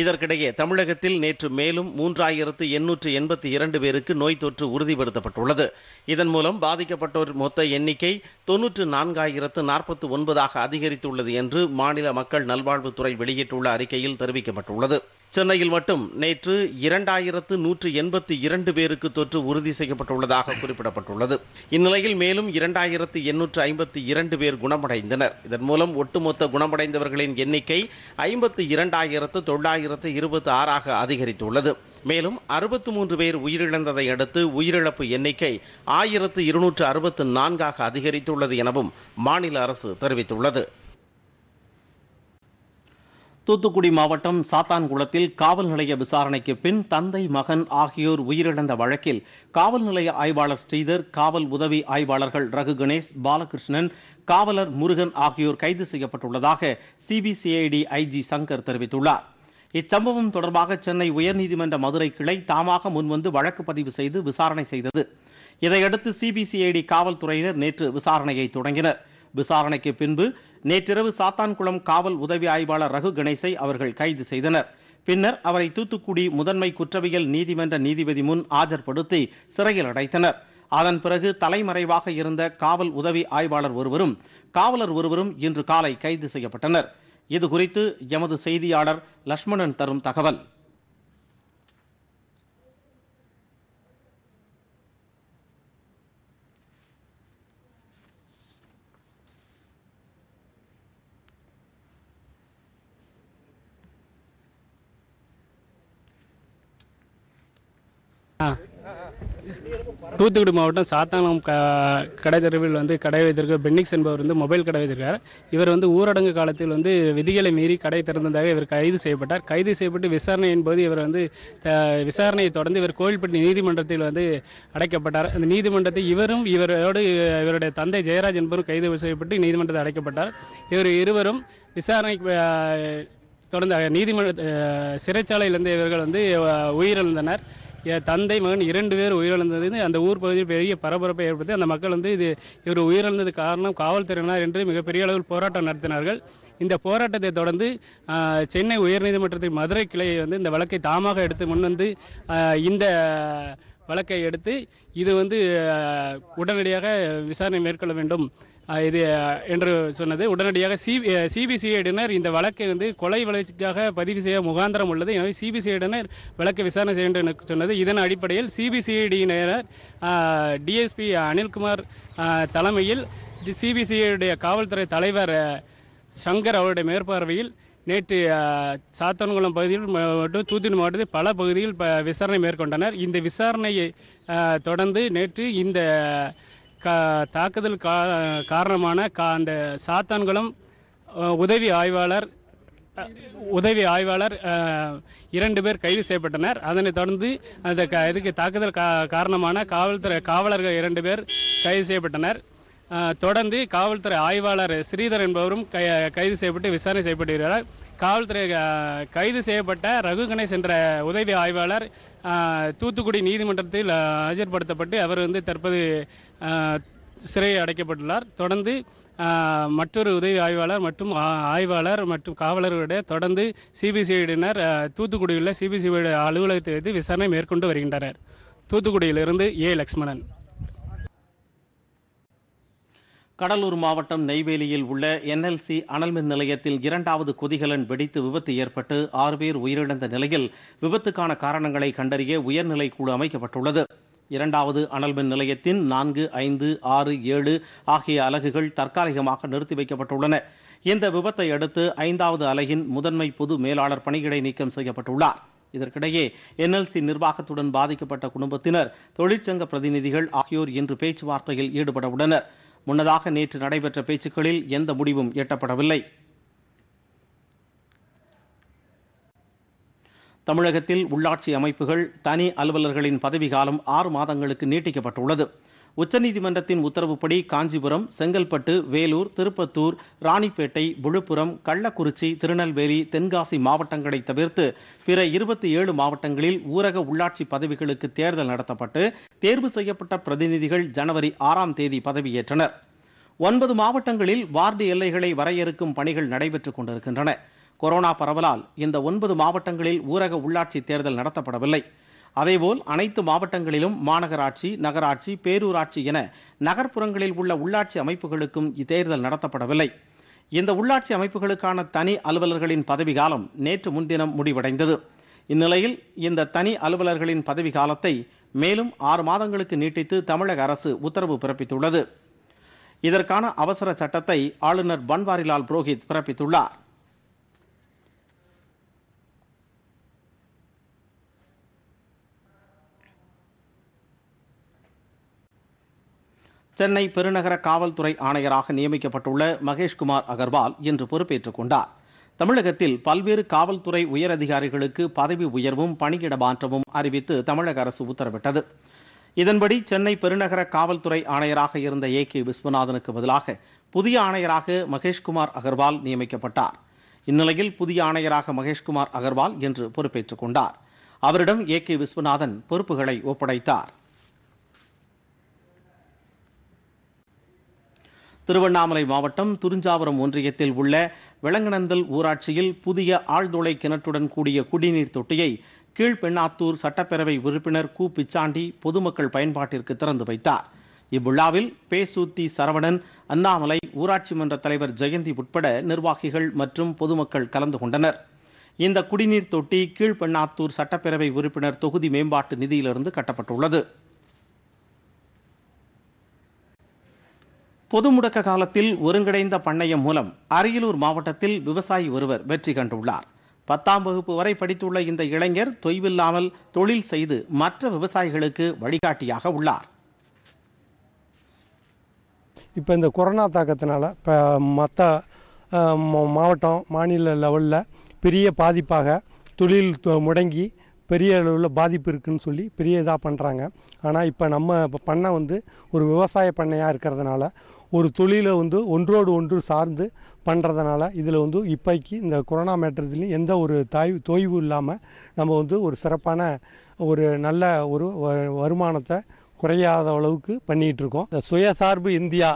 இதற்கிடையே தமிழகத்தில் நேற்று மேலும் மூன்றாயிரத்து எண்ணூற்று எண்பத்தி இரண்டு பேருக்கு நோய் தொற்று உறுதிப்படுத்தப்பட்டுள்ளது இதன் மூலம் பாதிக்கப்பட்டோர் மொத்த எண்ணிக்கை தொன்னூற்று நான்காயிரத்து நாற்பத்து ஒன்பதாக அதிகரித்துள்ளது என்று மாநில மக்கள் நல்வாழ்வுத்துறை வெளியிட்டுள்ள அறிக்கையில் தெரிவிக்கப்பட்டுள்ளது சென்னையில் மட்டும் நேற்று இரண்டாயிரத்து நூற்று எண்பத்தி இரண்டு பேருக்கு தொற்று உறுதி செய்யப்பட்டுள்ளதாக குறிப்பிடப்பட்டுள்ளது இந்நிலையில் மேலும் இரண்டாயிரத்து எண்ணூற்று ஐம்பத்தி இரண்டு பேர் குணமடைந்தனர் இதன் மூலம் ஒட்டுமொத்த குணமடைந்தவர்களின் எண்ணிக்கை ஐம்பத்து இரண்டாயிரத்து தொள்ளாயிரத்து இருபத்தி ஆறாக அதிகரித்துள்ளது மேலும் அறுபத்து மூன்று பேர் உயிரிழந்ததை அடுத்து உயிரிழப்பு எண்ணிக்கை ஆயிரத்து இருநூற்று அறுபத்து நான்காக அதிகரித்துள்ளது எனவும் மாநில அரசு தெரிவித்துள்ளது தூத்துக்குடி மாவட்டம் சாத்தான்குளத்தில் காவல் நிலைய விசாரணைக்கு பின் தந்தை மகன் ஆகியோர் உயிரிழந்த வழக்கில் காவல் நிலைய ஆய்வாளர் ஸ்ரீதர் காவல் உதவி ஆய்வாளர்கள் ரகு கணேஷ் பாலகிருஷ்ணன் காவலர் முருகன் ஆகியோர் கைது செய்யப்பட்டுள்ளதாக சிபிசிஐடி ஐஜி சங்கர் தெரிவித்துள்ளார் இச்சம்பவம் தொடர்பாக சென்னை உயர்நீதிமன்ற மதுரை கிளை தாமாக முன்வந்து வழக்கு பதிவு செய்து விசாரணை செய்தது இதையடுத்து சிபிசிஐடி காவல்துறையினர் நேற்று விசாரணையை தொடங்கினர் விசாரணைக்கு பின்பு நேற்றிரவு சாத்தான்குளம் காவல் உதவி ஆய்வாளர் ரகு கணேசை அவர்கள் கைது செய்தனர் பின்னர் அவரை தூத்துக்குடி முதன்மை குற்றவியல் நீதிமன்ற நீதிபதி முன் ஆஜர்படுத்தி சிறையில் அடைத்தனர் அதன் பிறகு தலைமறைவாக இருந்த காவல் உதவி ஆய்வாளர் ஒருவரும் காவலர் ஒருவரும் இன்று காலை கைது செய்யப்பட்டனர் இது குறித்து எமது செய்தியாளர் லட்சுமணன் தரும் தகவல் தூத்துக்குடி மாவட்டம் சாத்தானம் க கடை தெருவில் வந்து கடை வைத்திருக்க பென்னிக்ஸ் என்பவர் வந்து மொபைல் கடை வைத்திருக்கார் இவர் வந்து ஊரடங்கு காலத்தில் வந்து விதிகளை மீறி கடை திறந்ததாக இவர் கைது செய்யப்பட்டார் கைது செய்யப்பட்டு விசாரணை என்பது இவர் வந்து விசாரணையை தொடர்ந்து இவர் கோவில்பட்டி நீதிமன்றத்தில் வந்து அடைக்கப்பட்டார் அந்த நீதிமன்றத்தை இவரும் இவரோடு இவருடைய தந்தை ஜெயராஜ் என்பவரும் கைது செய்யப்பட்டு நீதிமன்றத்தில் அடைக்கப்பட்டார் இவர் இருவரும் விசாரணை தொடர்ந்து நீதிமன்ற சிறைச்சாலையிலிருந்து இவர்கள் வந்து உயிரிழந்தனர் என் தந்தை மகன் இரண்டு பேர் உயிரிழந்தது அந்த ஊர் பகுதியில் பெரிய பரபரப்பை ஏற்படுத்தி அந்த மக்கள் வந்து இது இவர் உயிரிழந்தது காரணம் காவல்துறையினர் என்று மிகப்பெரிய அளவில் போராட்டம் நடத்தினார்கள் இந்த போராட்டத்தை தொடர்ந்து சென்னை உயர்நீதிமன்றத்தின் மதுரை கிளையை வந்து இந்த வழக்கை தாமாக எடுத்து முன்வந்து இந்த வழக்கை எடுத்து இது வந்து உடனடியாக விசாரணை மேற்கொள்ள வேண்டும் இது என்று சொன்னது உடனடியாக சி சிபிசிஐடியினர் இந்த வழக்கை வந்து கொலை வழக்காக பதிவு செய்ய முகாந்திரம் உள்ளது எனவே சிபிசிஐடினர் வழக்கை விசாரணை செய்ய வேண்டும் என்று சொன்னது இதன் அடிப்படையில் சிபிசிஐடியினர் டிஎஸ்பி அனில்குமார் தலைமையில் சிபிசிஐடைய காவல்துறை தலைவர் சங்கர் அவருடைய மேற்பார்வையில் நேற்று சாத்தான்குளம் பகுதியில் மற்றும் தூத்துக்குடி மாவட்டத்தில் பல பகுதியில் விசாரணை மேற்கொண்டனர் இந்த விசாரணையை தொடர்ந்து நேற்று இந்த க தாக்குதல் கா காரணமான கா அந்த சாத்தான்களும் உதவி ஆய்வாளர் உதவி ஆய்வாளர் இரண்டு பேர் கைது செய்யப்பட்டனர் அதனைத் தொடர்ந்து அந்த க இதுக்கு தாக்குதல் கா காரணமான காவல்துறை காவலர்கள் இரண்டு பேர் கைது செய்யப்பட்டனர் தொடர்ந்து காவல்துறை ஆய்வாளர் ஸ்ரீதர் என்பவரும் கை கைது செய்யப்பட்டு விசாரணை செய்யப்பட்டு வருகிறார் காவல்துறை கைது செய்யப்பட்ட ரகு கணேஷ் என்ற உதவி ஆய்வாளர் தூத்துக்குடி நீதிமன்றத்தில் ஆஜர்படுத்தப்பட்டு அவர் வந்து தற்போது சிறை அடைக்கப்பட்டுள்ளார் தொடர்ந்து மற்றொரு உதவி ஆய்வாளர் மற்றும் ஆய்வாளர் மற்றும் காவலர்களுடைய தொடர்ந்து சிபிசிஐடியினர் தூத்துக்குடியில் சிபிசிஐடி அலுவலகத்தை வைத்து விசாரணை மேற்கொண்டு வருகின்றனர் தூத்துக்குடியிலிருந்து ஏ லக்ஷ்மணன் கடலூர் மாவட்டம் நெய்வேலியில் உள்ள என்எல்சி அனல்மின் நிலையத்தில் இரண்டாவது கொதிகலன் வெடித்து விபத்து ஏற்பட்டு ஆறு பேர் உயிரிழந்த நிலையில் விபத்துக்கான காரணங்களை கண்டறிய உயர்நிலைக்குழு அமைக்கப்பட்டுள்ளது இரண்டாவது அனல்மின் நிலையத்தின் நான்கு ஐந்து ஆறு ஏழு ஆகிய அலகுகள் தற்காலிகமாக நிறுத்தி வைக்கப்பட்டுள்ளன இந்த விபத்தை அடுத்து ஐந்தாவது அலகின் முதன்மை பொது மேலாளர் பணியிடை நீக்கம் செய்யப்பட்டுள்ளார் இதற்கிடையே என்எல்சி நிர்வாகத்துடன் பாதிக்கப்பட்ட குடும்பத்தினர் தொழிற்சங்க பிரதிநிதிகள் ஆகியோர் இன்று பேச்சுவார்த்தையில் ஈடுபட உள்ளனர் முன்னதாக நேற்று நடைபெற்ற பேச்சுக்களில் எந்த முடிவும் எட்டப்படவில்லை தமிழகத்தில் உள்ளாட்சி அமைப்புகள் தனி அலுவலர்களின் பதவிக்காலம் ஆறு மாதங்களுக்கு நீட்டிக்கப்பட்டுள்ளது உச்சநீதிமன்றத்தின் உத்தரவுப்படி காஞ்சிபுரம் செங்கல்பட்டு வேலூர் திருப்பத்தூர் ராணிப்பேட்டை விழுப்புரம் கள்ளக்குறிச்சி திருநெல்வேலி தென்காசி மாவட்டங்களை தவிர்த்து பிற இருபத்தி ஏழு மாவட்டங்களில் ஊரக உள்ளாட்சி பதவிகளுக்கு தேர்தல் நடத்தப்பட்டு தேர்வு செய்யப்பட்ட பிரதிநிதிகள் ஜனவரி ஆறாம் தேதி பதவியேற்றனர் ஒன்பது மாவட்டங்களில் வார்டு எல்லைகளை வரையறுக்கும் பணிகள் நடைபெற்றுக் கொண்டிருக்கின்றன கொரோனா பரவலால் இந்த ஒன்பது மாவட்டங்களில் ஊரக உள்ளாட்சி தேர்தல் நடத்தப்படவில்லை அதேபோல் அனைத்து மாவட்டங்களிலும் மாநகராட்சி நகராட்சி பேரூராட்சி என நகர்ப்புறங்களில் உள்ள உள்ளாட்சி அமைப்புகளுக்கும் இத்தேர்தல் நடத்தப்படவில்லை இந்த உள்ளாட்சி அமைப்புகளுக்கான தனி அலுவலர்களின் பதவிகாலம் நேற்று முன்தினம் முடிவடைந்தது இந்நிலையில் இந்த தனி அலுவலர்களின் பதவி காலத்தை மேலும் ஆறு மாதங்களுக்கு நீட்டித்து தமிழக அரசு உத்தரவு பிறப்பித்துள்ளது இதற்கான அவசர சட்டத்தை ஆளுநர் பன்வாரிலால் புரோஹித் பிறப்பித்துள்ளார் சென்னை பெருநகர காவல்துறை ஆணையராக நியமிக்கப்பட்டுள்ள மகேஷ்குமார் அகர்வால் இன்று பொறுப்பேற்றுக் கொண்டார் தமிழகத்தில் பல்வேறு காவல்துறை உயரதிகாரிகளுக்கு பதவி உயர்வும் பணியிட மாற்றமும் அறிவித்து தமிழக அரசு உத்தரவிட்டது இதன்படி சென்னை பெருநகர காவல்துறை ஆணையராக இருந்த ஏ கே விஸ்வநாதனுக்கு பதிலாக புதிய ஆணையராக மகேஷ்குமார் அகர்வால் நியமிக்கப்பட்டார் இந்நிலையில் புதிய ஆணையராக மகேஷ்குமார் அகர்வால் இன்று பொறுப்பேற்றுக் கொண்டார் அவரிடம் ஏ கே விஸ்வநாதன் பொறுப்புகளை ஒப்படைத்தார் திருவண்ணாமலை மாவட்டம் துறிஞ்சாவரம் ஒன்றியத்தில் உள்ள விலங்கனந்தல் ஊராட்சியில் புதிய ஆழ்துளை கிணற்றுடன் கூடிய குடிநீர் தொட்டியை கீழ்பெண்ணாத்தூர் சட்டப்பேரவை உறுப்பினர் கு பிச்சாண்டி பொதுமக்கள் பயன்பாட்டிற்கு திறந்து வைத்தார் இவ்விழாவில் பேசூத்தி சரவணன் அண்ணாமலை ஊராட்சி மன்ற தலைவர் ஜெயந்தி உட்பட நிர்வாகிகள் மற்றும் பொதுமக்கள் கலந்து கொண்டனர் இந்த குடிநீர் தொட்டி கீழ்பெண்ணாத்தூர் சட்டப்பேரவை உறுப்பினர் தொகுதி மேம்பாட்டு நிதியிலிருந்து கட்டப்பட்டுள்ளது பொது முடக்க காலத்தில் ஒருங்கிணைந்த பண்ணையம் மூலம் அரியலூர் மாவட்டத்தில் விவசாயி ஒருவர் வெற்றி கண்டுள்ளார் பத்தாம் வகுப்பு வரை படித்துள்ள இந்த இளைஞர் தொய்வில்லாமல் தொழில் செய்து மற்ற விவசாயிகளுக்கு வழிகாட்டியாக உள்ளார் இப்போ இந்த கொரோனா தாக்கத்தினால இப்போ மற்ற மாவட்டம் மாநில லெவலில் பெரிய பாதிப்பாக தொழில் முடங்கி பெரிய அளவில் பாதிப்பு இருக்குதுன்னு சொல்லி பெரிய இதாக பண்ணுறாங்க ஆனால் இப்போ நம்ம இப்போ பண்ணை வந்து ஒரு விவசாய பண்ணையாக இருக்கிறதுனால ஒரு தொழிலை வந்து ஒன்றோடு ஒன்று சார்ந்து பண்ணுறதுனால இதில் வந்து இப்போக்கி இந்த கொரோனா மேட்டர்ஸ்லையும் எந்த ஒரு தாய் தொய்வு இல்லாமல் நம்ம வந்து ஒரு சிறப்பான ஒரு நல்ல ஒரு வருமானத்தை குறையாத அளவுக்கு பண்ணிகிட்ருக்கோம் இந்த சுயசார்பு இந்தியா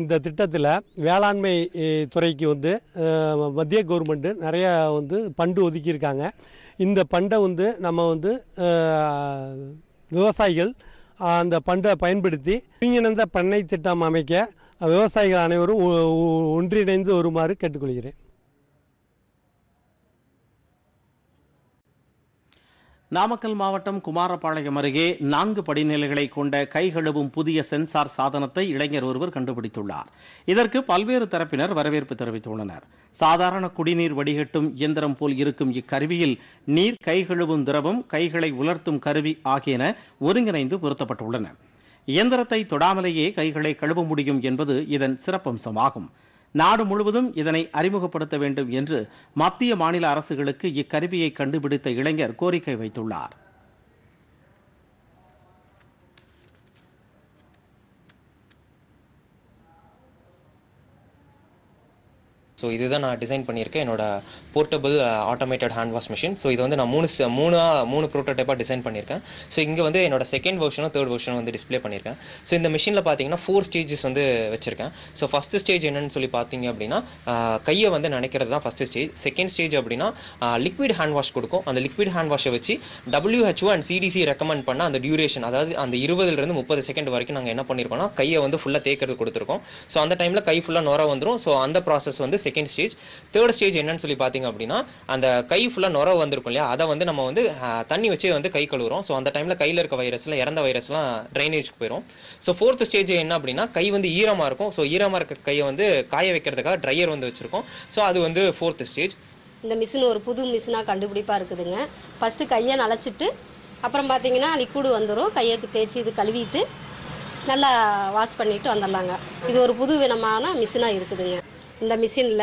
இந்த திட்டத்தில் வேளாண்மை துறைக்கு வந்து மத்திய கவர்மெண்ட்டு நிறைய வந்து பண்டு ஒதுக்கியிருக்காங்க இந்த பண்டை வந்து நம்ம வந்து விவசாயிகள் அந்த பண்டை பயன்படுத்தி ஒருங்கிணைந்த பண்ணை திட்டம் அமைக்க விவசாயிகள் அனைவரும் ஒன்றிணைந்து வருமாறு கேட்டுக்கொள்கிறேன் நாமக்கல் மாவட்டம் குமாரபாளையம் அருகே நான்கு படிநிலைகளை கொண்ட கைகழுவும் புதிய சென்சார் சாதனத்தை இளைஞர் ஒருவர் கண்டுபிடித்துள்ளார் இதற்கு பல்வேறு தரப்பினர் வரவேற்பு தெரிவித்துள்ளனர் சாதாரண குடிநீர் வடிகட்டும் இயந்திரம் போல் இருக்கும் இக்கருவியில் நீர் கைகழுவும் திரவம் கைகளை உலர்த்தும் கருவி ஆகியன ஒருங்கிணைந்து பொருத்தப்பட்டுள்ளன இயந்திரத்தை தொடாமலேயே கைகளை கழுவ முடியும் என்பது இதன் சிறப்பம்சமாகும் நாடு முழுவதும் இதனை அறிமுகப்படுத்த வேண்டும் என்று மத்திய மாநில அரசுகளுக்கு இக்கருவியை கண்டுபிடித்த இளைஞர் கோரிக்கை வைத்துள்ளார் ஸோ இதுதான் நான் டிசைன் பண்ணியிருக்கேன் என்னோட portable automated hand wash machine so இது வந்து நான் மூணு மூணா மூணு ப்ரோட்டோடைப்பாக டிசைன் பண்ணியிருக்கேன் ஸோ இங்கே வந்து என்னோட செகண்ட் வெர்ஷனும் தேர்ட் வெர்ஷனும் வந்து டிஸ்பிளே பண்ணியிருக்கேன் ஸோ இந்த மிஷினில் பார்த்தீங்கன்னா ஃபோர் ஸ்டேஜஸ் வந்து வச்சிருக்கேன் ஸோ ஃபஸ்ட்டு ஸ்டேஜ் என்னன்னு சொல்லி பார்த்தீங்க அப்படின்னா கையை வந்து நினைக்கிறது தான் ஃபஸ்ட்டு ஸ்டேஜ் செகண்ட் ஸ்டேஜ் அப்படின்னா லிக்விட் ஹேண்ட் வாஷ் கொடுக்கும் அந்த லிக்விட் ஹேண்ட் வாஷை வச்சு டபிள்யூஹெச்ஓ அண்ட் சிடிசி ரெக்கமெண்ட் பண்ண அந்த டியூரேஷன் அதாவது அந்த இருபதுலேருந்து முப்பது செகண்ட் வரைக்கும் நாங்கள் என்ன பண்ணியிருக்கோம்னா கையை வந்து ஃபுல்லாக தேக்கிறது கொடுத்துருக்கோம் ஸோ அந்த டைமில் கை ஃபுல்லாக நோரா வந்துடும் ஸோ அந்த ப்ராசஸ் வந்து செகண்ட் ஸ்டேஜ் தேர்ட் ஸ்டேஜ் என்னன்னு சொல்லி பார்த்தீங்க அப்படின்னா அந்த கை ஃபுல்லாக நொறவு வந்திருக்கும் இல்லையா அதை வந்து நம்ம வந்து தண்ணி வச்சு வந்து கை கழுவுறோம் ஸோ அந்த டைமில் கையில் இருக்க வைரஸில் இறந்த வைரஸ்லாம் ட்ரைனேஜ்க்கு போயிடும் ஸோ ஃபோர்த் ஸ்டேஜ் என்ன அப்படின்னா கை வந்து ஈரமாக இருக்கும் ஸோ ஈரமாக இருக்க கையை வந்து காய வைக்கிறதுக்காக ட்ரையர் வந்து வச்சுருக்கோம் ஸோ அது வந்து ஃபோர்த் ஸ்டேஜ் இந்த மிஷின் ஒரு புது மிஷினாக கண்டுபிடிப்பாக இருக்குதுங்க ஃபஸ்ட்டு கையை நலச்சிட்டு அப்புறம் பார்த்தீங்கன்னா லிக்விடு வந்துடும் கையை தேய்ச்சி இது கழுவிட்டு நல்லா வாஷ் பண்ணிட்டு வந்துடலாங்க இது ஒரு புது விதமான மிஷினாக இருக்குதுங்க இந்த மிஷினில்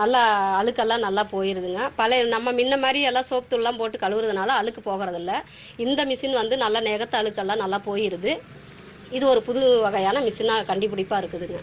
நல்லா அழுக்கெல்லாம் நல்லா போயிடுதுங்க பழைய நம்ம முன்ன மாதிரி எல்லாம் சோப்பு தூள்லாம் போட்டு கழுவுறதுனால அழுக்கு போகிறதில்ல இந்த மிஷின் வந்து நல்லா நேகத்த அழுக்கெல்லாம் நல்லா போயிடுது இது ஒரு புது வகையான மிஷினாக கண்டுபிடிப்பாக இருக்குதுங்க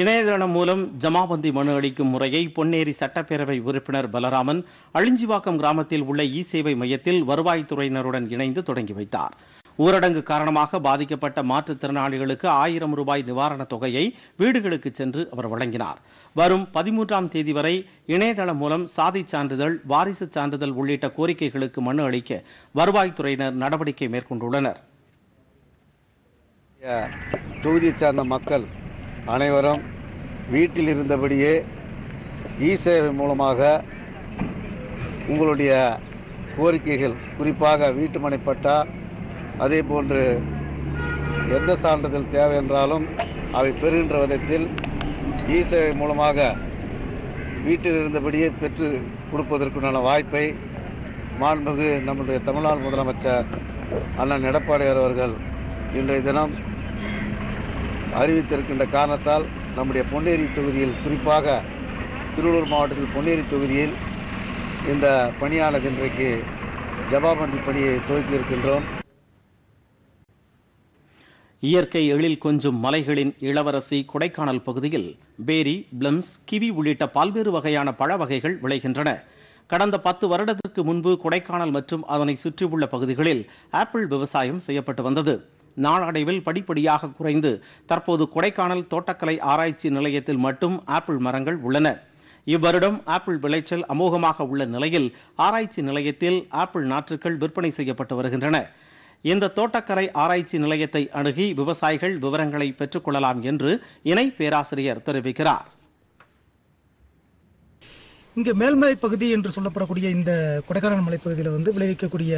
இணையதளம் மூலம் ஜமாபந்தி மனு அளிக்கும் முறையை பொன்னேரி சட்டப்பேரவை உறுப்பினர் பலராமன் அழிஞ்சிவாக்கம் கிராமத்தில் உள்ள இ சேவை மையத்தில் வருவாய்த்துறையினருடன் இணைந்து தொடங்கி வைத்தார் ஊரடங்கு காரணமாக பாதிக்கப்பட்ட மாற்றுத்திறனாளிகளுக்கு ஆயிரம் ரூபாய் நிவாரணத் தொகையை வீடுகளுக்கு சென்று அவர் வழங்கினார் வரும் பதிமூன்றாம் தேதி வரை இணையதளம் மூலம் சாதி சான்றிதழ் வாரிசு சான்றிதழ் உள்ளிட்ட கோரிக்கைகளுக்கு மனு அளிக்க வருவாய்த்துறையினர் நடவடிக்கை மேற்கொண்டுள்ளனர் தொகுதியை சார்ந்த மக்கள் அனைவரும் வீட்டில் இருந்தபடியே இ சேவை மூலமாக உங்களுடைய கோரிக்கைகள் குறிப்பாக வீட்டுமனைப்பட்ட அதே போன்று எந்த சான்றிதழ் தேவை என்றாலும் அவை பெறுகின்ற விதத்தில் இ சேவை மூலமாக வீட்டில் இருந்தபடியே பெற்று கொடுப்பதற்குண்டான வாய்ப்பை மாண்புமிகு நம்முடைய தமிழ்நாடு முதலமைச்சர் அண்ணன் எடப்பாடியார் அவர்கள் இன்றைய தினம் அறிவித்திருக்கின்ற காரணத்தால் நம்முடைய பொன்னேரி தொகுதியில் குறிப்பாக திருவள்ளூர் மாவட்டத்தில் பொன்னேரி தொகுதியில் இந்த பணியாளர் இன்றைக்கு ஜபாபந்தி பணியை துவக்கியிருக்கின்றோம் இயற்கை எழில் கொஞ்சும் மலைகளின் இளவரசி கொடைக்கானல் பகுதியில் பேரி பிளம்ஸ் கிவி உள்ளிட்ட பல்வேறு வகையான பழ வகைகள் விளைகின்றன கடந்த பத்து வருடத்திற்கு முன்பு கொடைக்கானல் மற்றும் அதனை சுற்றியுள்ள பகுதிகளில் ஆப்பிள் விவசாயம் செய்யப்பட்டு வந்தது நாளடைவில் படிப்படியாக குறைந்து தற்போது கொடைக்கானல் தோட்டக்கலை ஆராய்ச்சி நிலையத்தில் மட்டும் ஆப்பிள் மரங்கள் உள்ளன இவ்வருடம் ஆப்பிள் விளைச்சல் அமோகமாக உள்ள நிலையில் ஆராய்ச்சி நிலையத்தில் ஆப்பிள் நாற்றுகள் விற்பனை செய்யப்பட்டு வருகின்றன இந்த தோட்டக்கரை ஆராய்ச்சி நிலையத்தை அணுகி விவசாயிகள் விவரங்களை பெற்றுக்கொள்ளலாம் என்று இணை பேராசிரியர் தெரிவிக்கிறார் இங்கு மேல்மலை பகுதி என்று சொல்லப்படக்கூடிய இந்த கொடைக்கானல் மலைப்பகுதியில் வந்து விளைவிக்கக்கூடிய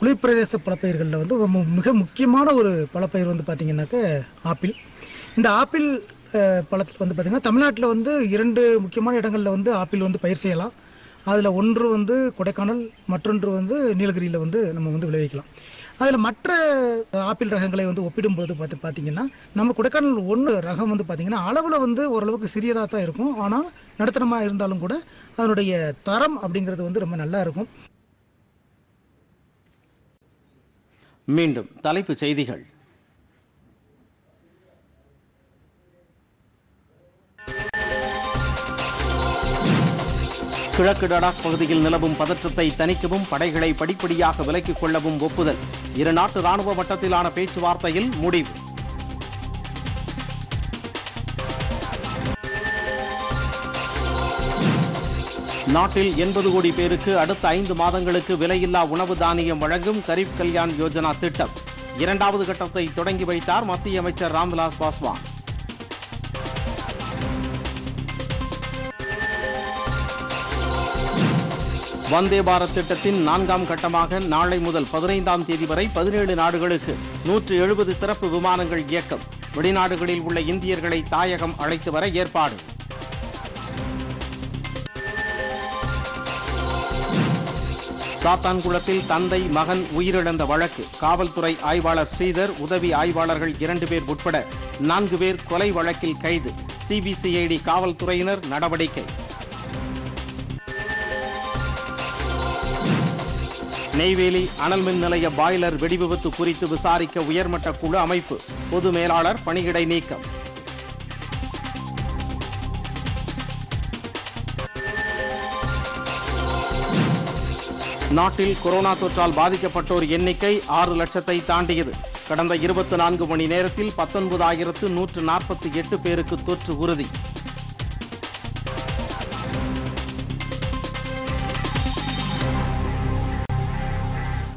குளிர்பிரதேச பழப்பயிர்களில் வந்து மிக முக்கியமான ஒரு பழப்பயிர் வந்து பார்த்தீங்கன்னாக்க ஆப்பிள் இந்த ஆப்பிள் பழத்தில் வந்து பார்த்திங்கன்னா தமிழ்நாட்டில் வந்து இரண்டு முக்கியமான இடங்களில் வந்து ஆப்பிள் வந்து பயிர் செய்யலாம் அதில் ஒன்று வந்து கொடைக்கானல் மற்றொன்று வந்து நீலகிரியில் வந்து நம்ம வந்து விளைவிக்கலாம் அதில் மற்ற ஆப்பிள் ரகங்களை வந்து ஒப்பிடும்போது பார்த்து பார்த்தீங்கன்னா நம்ம கொடைக்கானல் ஒன்று ரகம் வந்து பார்த்தீங்கன்னா அளவில் வந்து ஓரளவுக்கு சிறியதாக தான் இருக்கும் ஆனால் நடுத்தரமாக இருந்தாலும் கூட அதனுடைய தரம் அப்படிங்கிறது வந்து ரொம்ப நல்லா இருக்கும் மீண்டும் தலைப்பு செய்திகள் கிழக்கு லடாக் பகுதியில் நிலவும் பதற்றத்தை தணிக்கவும் படைகளை படிப்படியாக விலக்கிக் கொள்ளவும் ஒப்புதல் இரு நாட்டு ராணுவ மட்டத்திலான பேச்சுவார்த்தையில் முடிவு நாட்டில் எண்பது கோடி பேருக்கு அடுத்த ஐந்து மாதங்களுக்கு விலையில்லா உணவு தானியம் வழங்கும் கரீப் கல்யாண் யோஜனா திட்டம் இரண்டாவது கட்டத்தை தொடங்கி வைத்தார் மத்திய அமைச்சர் ராம்விலாஸ் பாஸ்வான் வந்தே பாரத் திட்டத்தின் நான்காம் கட்டமாக நாளை முதல் பதினைந்தாம் தேதி வரை பதினேழு நாடுகளுக்கு நூற்று எழுபது சிறப்பு விமானங்கள் இயக்கம் வெளிநாடுகளில் உள்ள இந்தியர்களை தாயகம் அழைத்து வர ஏற்பாடு சாத்தான்குளத்தில் தந்தை மகன் உயிரிழந்த வழக்கு காவல்துறை ஆய்வாளர் ஸ்ரீதர் உதவி ஆய்வாளர்கள் இரண்டு பேர் உட்பட நான்கு பேர் கொலை வழக்கில் கைது சிபிசிஐடி காவல்துறையினர் நடவடிக்கை நெய்வேலி அனல் மின் நிலைய பாய்லர் வெடிவிபத்து குறித்து விசாரிக்க உயர்மட்ட குழு அமைப்பு பொது மேலாளர் பணியிடை நீக்கம் நாட்டில் கொரோனா தொற்றால் பாதிக்கப்பட்டோர் எண்ணிக்கை ஆறு லட்சத்தை தாண்டியது கடந்த இருபத்தி நான்கு மணி நேரத்தில் பத்தொன்பதாயிரத்து நூற்று நாற்பத்தி எட்டு பேருக்கு தொற்று உறுதி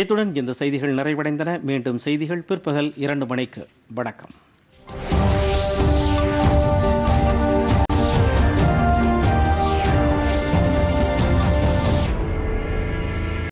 இத்துடன் இந்த செய்திகள் நிறைவடைந்தன மீண்டும் செய்திகள் பிற்பகல் இரண்டு மணிக்கு வணக்கம்